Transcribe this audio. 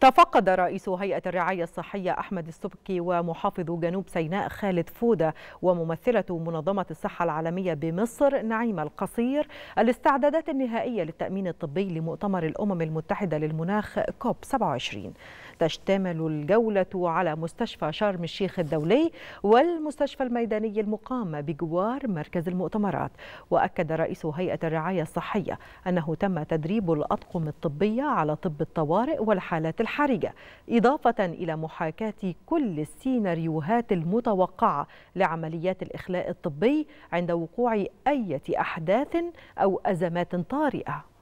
تفقد رئيس هيئة الرعاية الصحية أحمد السبكي ومحافظ جنوب سيناء خالد فودة وممثلة منظمة الصحة العالمية بمصر نعيمة القصير الاستعدادات النهائية للتأمين الطبي لمؤتمر الأمم المتحدة للمناخ كوب 27 تشتمل الجولة على مستشفى شرم الشيخ الدولي والمستشفى الميداني المقام بجوار مركز المؤتمرات وأكد رئيس هيئة الرعاية الصحية أنه تم تدريب الأطقم الطبية على طب الطوارئ والحالات الحرجة إضافة إلى محاكاة كل السيناريوهات المتوقعة لعمليات الإخلاء الطبي عند وقوع أي أحداث أو أزمات طارئة